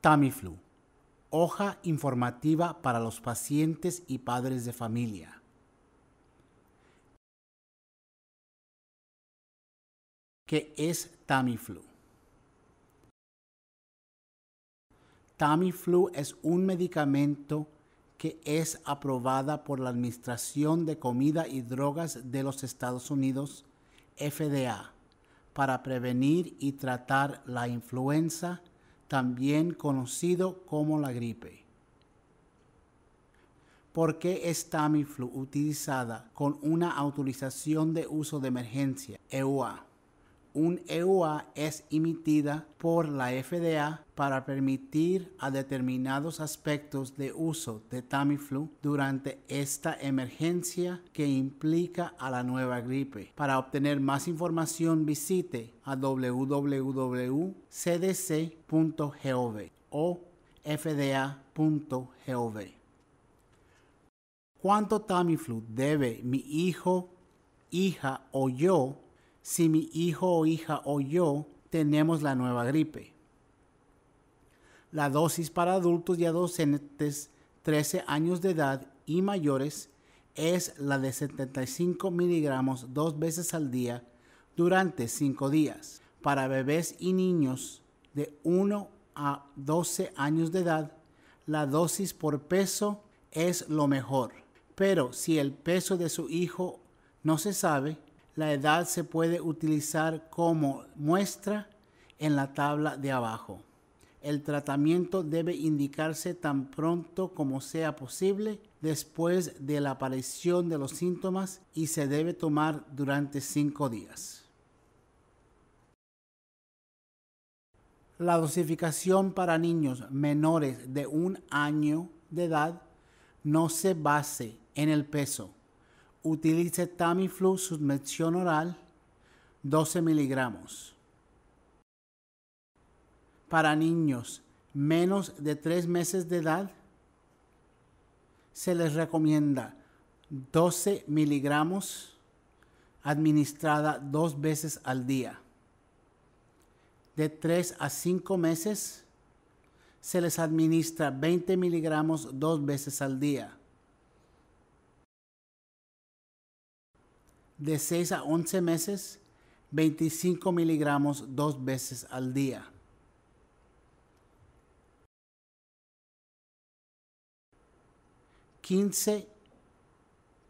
Tamiflu, hoja informativa para los pacientes y padres de familia. ¿Qué es Tamiflu? Tamiflu es un medicamento que es aprobada por la Administración de Comida y Drogas de los Estados Unidos, FDA, para prevenir y tratar la influenza también conocido como la gripe. ¿Por qué es Tamiflu utilizada con una autorización de uso de emergencia, EUA? un EUA es emitida por la FDA para permitir a determinados aspectos de uso de Tamiflu durante esta emergencia que implica a la nueva gripe. Para obtener más información visite a www.cdc.gov o fda.gov. ¿Cuánto Tamiflu debe mi hijo, hija o yo si mi hijo o hija o yo tenemos la nueva gripe. La dosis para adultos y adolescentes 13 años de edad y mayores es la de 75 miligramos dos veces al día durante 5 días. Para bebés y niños de 1 a 12 años de edad, la dosis por peso es lo mejor. Pero si el peso de su hijo no se sabe, la edad se puede utilizar como muestra en la tabla de abajo. El tratamiento debe indicarse tan pronto como sea posible después de la aparición de los síntomas y se debe tomar durante cinco días. La dosificación para niños menores de un año de edad no se base en el peso, utilice Tamiflu Submersión oral 12 miligramos. Para niños menos de 3 meses de edad, se les recomienda 12 miligramos administrada dos veces al día. De 3 a 5 meses, se les administra 20 miligramos dos veces al día de 6 a 11 meses, 25 miligramos dos veces al día. ...15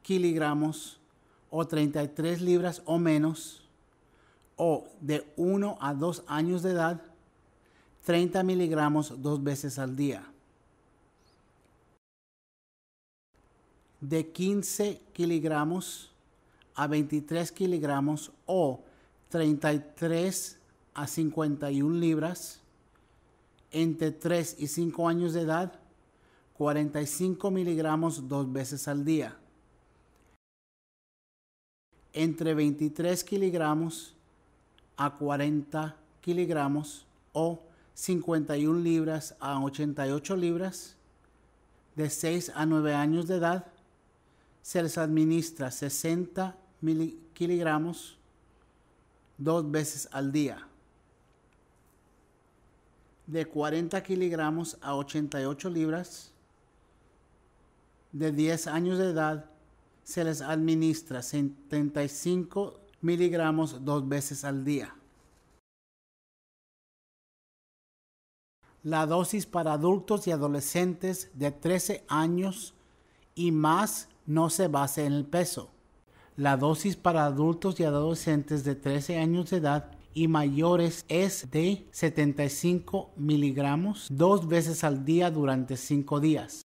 kilogramos o 33 libras o menos... ...o de 1 a 2 años de edad... ...30 miligramos dos veces al día. De 15 kilogramos a 23 kilogramos o 33 a 51 libras entre 3 y 5 años de edad, 45 miligramos dos veces al día. Entre 23 kilogramos a 40 kilogramos o 51 libras a 88 libras, de 6 a 9 años de edad, se les administra 60 miligramos dos veces al día. De 40 kilogramos a 88 libras de 10 años de edad se les administra 75 miligramos dos veces al día. La dosis para adultos y adolescentes de 13 años y más no se basa en el peso la dosis para adultos y adolescentes de 13 años de edad y mayores es de 75 miligramos dos veces al día durante 5 días.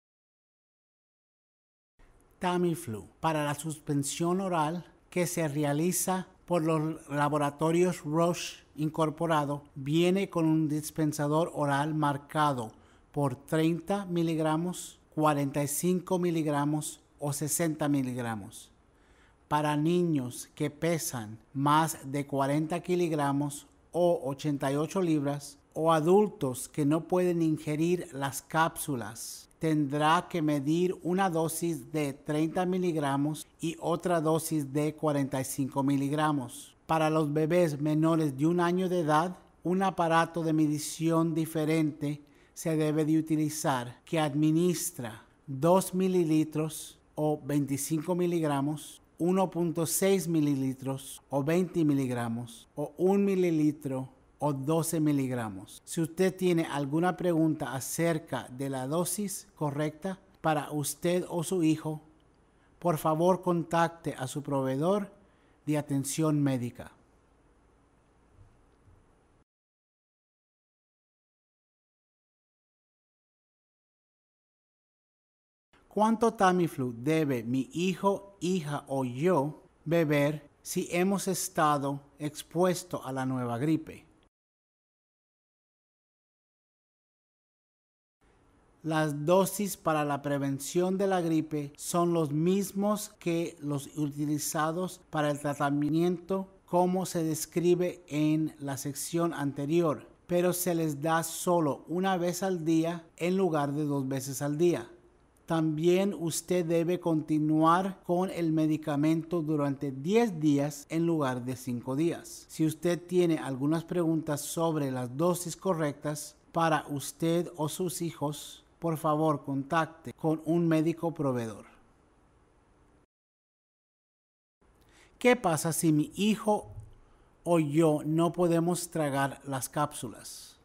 Tamiflu para la suspensión oral que se realiza por los laboratorios Roche incorporado viene con un dispensador oral marcado por 30 miligramos, 45 miligramos o 60 miligramos para niños que pesan más de 40 kilogramos o 88 libras o adultos que no pueden ingerir las cápsulas tendrá que medir una dosis de 30 miligramos y otra dosis de 45 miligramos. Para los bebés menores de un año de edad, un aparato de medición diferente se debe de utilizar que administra 2 mililitros o 25 miligramos 1.6 mililitros o 20 miligramos o 1 mililitro o 12 miligramos. Si usted tiene alguna pregunta acerca de la dosis correcta para usted o su hijo, por favor contacte a su proveedor de atención médica. ¿Cuánto Tamiflu debe mi hijo, hija o yo beber si hemos estado expuesto a la nueva gripe? Las dosis para la prevención de la gripe son los mismos que los utilizados para el tratamiento como se describe en la sección anterior, pero se les da solo una vez al día en lugar de dos veces al día. También usted debe continuar con el medicamento durante 10 días en lugar de 5 días. Si usted tiene algunas preguntas sobre las dosis correctas para usted o sus hijos, por favor contacte con un médico proveedor. ¿Qué pasa si mi hijo o yo no podemos tragar las cápsulas?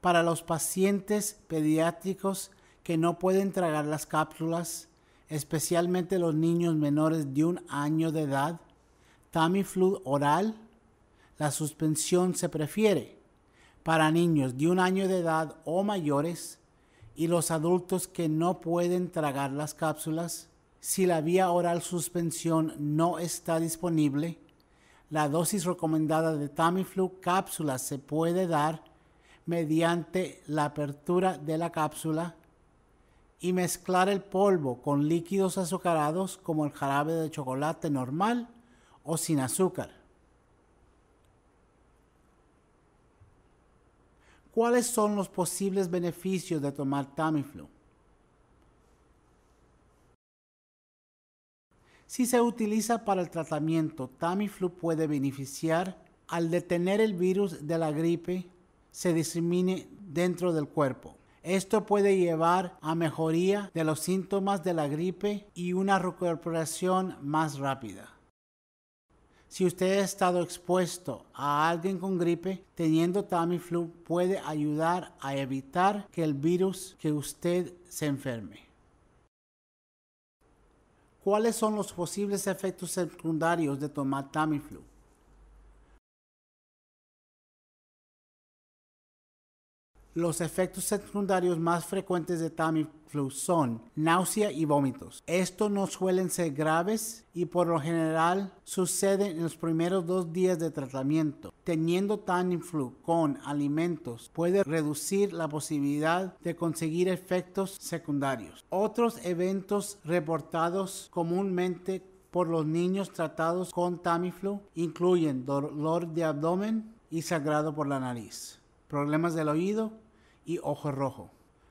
para los pacientes pediátricos que no pueden tragar las cápsulas, especialmente los niños menores de un año de edad, Tamiflu oral, la suspensión se prefiere para niños de un año de edad o mayores y los adultos que no pueden tragar las cápsulas. Si la vía oral suspensión no está disponible, la dosis recomendada de Tamiflu cápsulas se puede dar mediante la apertura de la cápsula y mezclar el polvo con líquidos azucarados como el jarabe de chocolate normal o sin azúcar. ¿Cuáles son los posibles beneficios de tomar Tamiflu? Si se utiliza para el tratamiento, Tamiflu puede beneficiar al detener el virus de la gripe se disemine dentro del cuerpo. Esto puede llevar a mejoría de los síntomas de la gripe y una recuperación más rápida. Si usted ha estado expuesto a alguien con gripe, teniendo Tamiflu puede ayudar a evitar que el virus que usted se enferme. ¿Cuáles son los posibles efectos secundarios de tomar Tamiflu? Los efectos secundarios más frecuentes de Tamiflu son náusea y vómitos. Estos no suelen ser graves y por lo general suceden en los primeros dos días de tratamiento. Teniendo Tamiflu con alimentos puede reducir la posibilidad de conseguir efectos secundarios. Otros eventos reportados comúnmente por los niños tratados con Tamiflu incluyen dolor de abdomen y sangrado por la nariz problemas del oído y ojo rojo.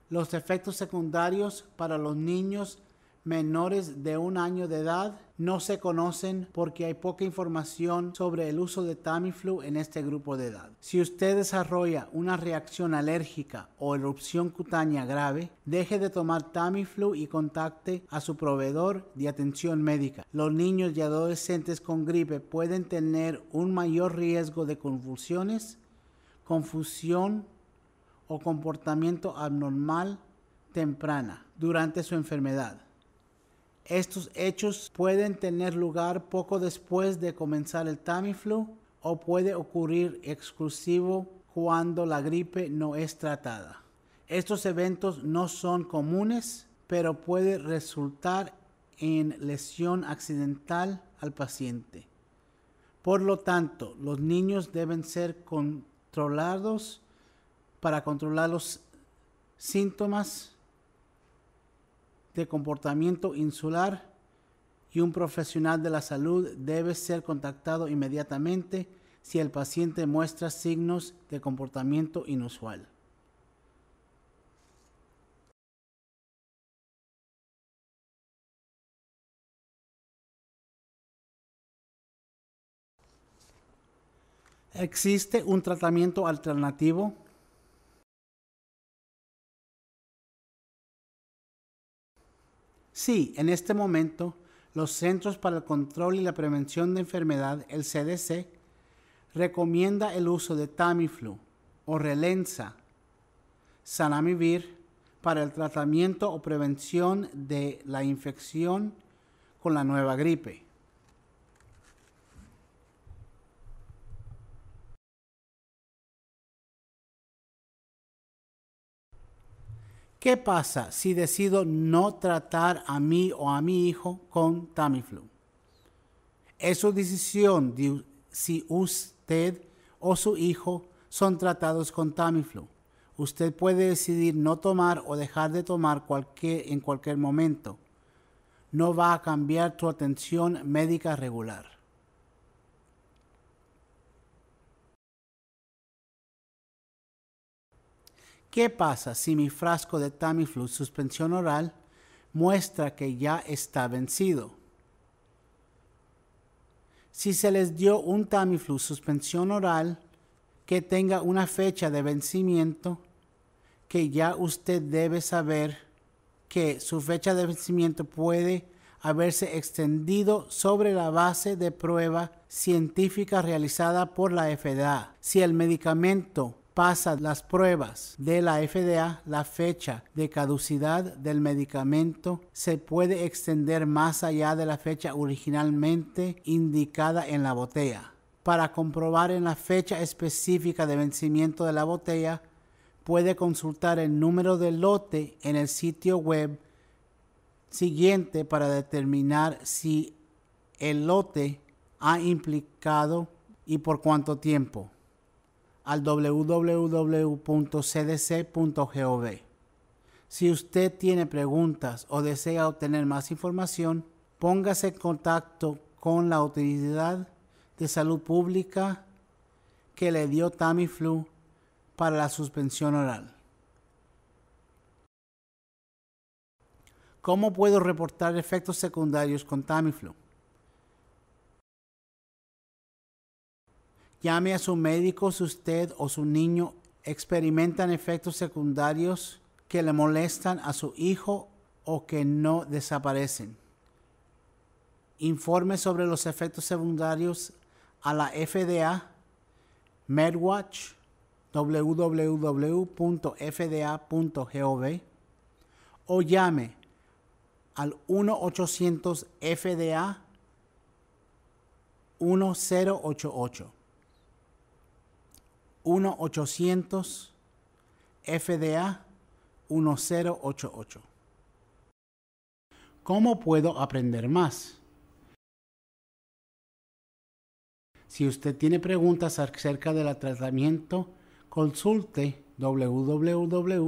Los efectos secundarios para los niños menores de un año de edad no se conocen porque hay poca información sobre el uso de Tamiflu en este grupo de edad. Si usted desarrolla una reacción alérgica o erupción cutánea grave, deje de tomar Tamiflu y contacte a su proveedor de atención médica. Los niños y adolescentes con gripe pueden tener un mayor riesgo de convulsiones confusión o comportamiento abnormal temprana durante su enfermedad. Estos hechos pueden tener lugar poco después de comenzar el Tamiflu o puede ocurrir exclusivo cuando la gripe no es tratada. Estos eventos no son comunes, pero puede resultar en lesión accidental al paciente. Por lo tanto, los niños deben ser con para controlar los síntomas de comportamiento insular y un profesional de la salud debe ser contactado inmediatamente si el paciente muestra signos de comportamiento inusual. ¿Existe un tratamiento alternativo? Sí, en este momento los Centros para el Control y la Prevención de Enfermedad, el CDC, recomienda el uso de Tamiflu o Relenza, Sanamivir, para el tratamiento o prevención de la infección con la nueva gripe. ¿Qué pasa si decido no tratar a mí o a mi hijo con Tamiflu? Es su decisión de si usted o su hijo son tratados con Tamiflu. Usted puede decidir no tomar o dejar de tomar cualquier, en cualquier momento. No va a cambiar tu atención médica regular. ¿Qué pasa si mi frasco de Tamiflu suspensión oral muestra que ya está vencido? Si se les dio un Tamiflu suspensión oral que tenga una fecha de vencimiento, que ya usted debe saber que su fecha de vencimiento puede haberse extendido sobre la base de prueba científica realizada por la FDA. Si el medicamento pasa las pruebas de la FDA, la fecha de caducidad del medicamento se puede extender más allá de la fecha originalmente indicada en la botella. Para comprobar en la fecha específica de vencimiento de la botella, puede consultar el número de lote en el sitio web siguiente para determinar si el lote ha implicado y por cuánto tiempo al www.cdc.gov. Si usted tiene preguntas o desea obtener más información, póngase en contacto con la Autoridad de Salud Pública que le dio Tamiflu para la suspensión oral. ¿Cómo puedo reportar efectos secundarios con Tamiflu? Llame a su médico si usted o su niño experimentan efectos secundarios que le molestan a su hijo o que no desaparecen. Informe sobre los efectos secundarios a la FDA, MedWatch, www.fda.gov o llame al 1-800-FDA 1088. 1-800 FDA 1088. ¿Cómo puedo aprender más? Si usted tiene preguntas acerca del tratamiento, consulte www.cdc.gov.